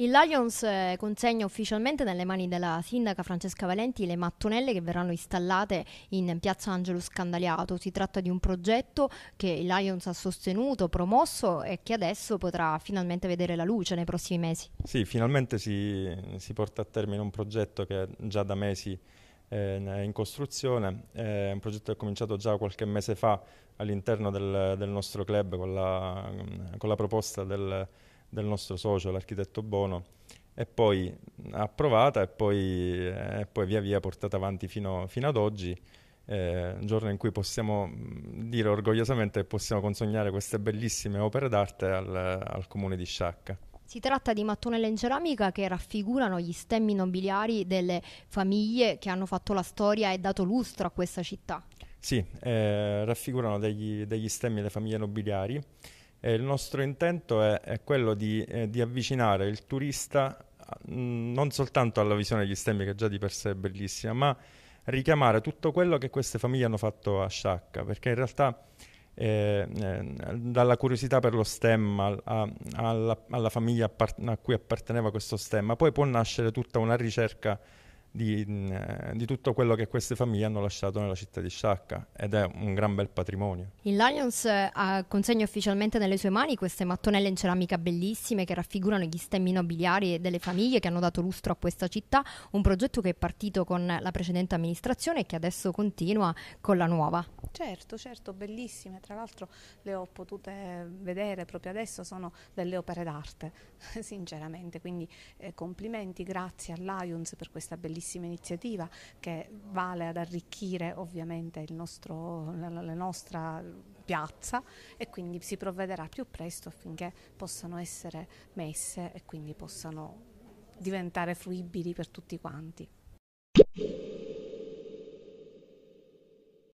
Il Lions eh, consegna ufficialmente nelle mani della sindaca Francesca Valenti le mattonelle che verranno installate in piazza Angelo Scandaliato. Si tratta di un progetto che il Lions ha sostenuto, promosso e che adesso potrà finalmente vedere la luce nei prossimi mesi. Sì, finalmente si, si porta a termine un progetto che già da mesi eh, in costruzione, è un progetto che è cominciato già qualche mese fa all'interno del, del nostro club con la, con la proposta del del nostro socio, l'architetto Bono, e poi approvata e poi, eh, e poi via via portata avanti fino, fino ad oggi, eh, un giorno in cui possiamo mm, dire orgogliosamente che possiamo consegnare queste bellissime opere d'arte al, al comune di Sciacca. Si tratta di mattonelle in ceramica che raffigurano gli stemmi nobiliari delle famiglie che hanno fatto la storia e dato lustro a questa città. Sì, eh, raffigurano degli, degli stemmi delle famiglie nobiliari e eh, il nostro intento è, è quello di, eh, di, avvicinare il turista mh, mm, non soltanto alla visione degli stemmi, che già di per sé è bellissima, ma richiamare tutto quello che queste famiglie hanno fatto a Sciacca, perché in realtà eh, eh, dalla curiosità per lo stemma alla, alla, famiglia a cui apparteneva questo stemma, poi può nascere tutta una ricerca di, mm, di, tutto quello che queste famiglie hanno lasciato nella città di Sciacca ed è un gran bel patrimonio. Il Lions eh, consegna ufficialmente nelle sue mani queste mattonelle in ceramica bellissime che raffigurano gli stemmi nobiliari delle famiglie che hanno dato lustro a questa città, un progetto che è partito con la precedente amministrazione e che adesso continua con la nuova. Certo, certo, bellissime, tra l'altro le ho potute vedere proprio adesso, sono delle opere d'arte, sinceramente, quindi eh, complimenti, grazie al Lions per questa bellissima bellissima iniziativa che vale ad arricchire ovviamente il nostro, la, la nostra piazza e quindi si provvederà più presto affinché possano essere messe e quindi possano diventare fruibili per tutti quanti.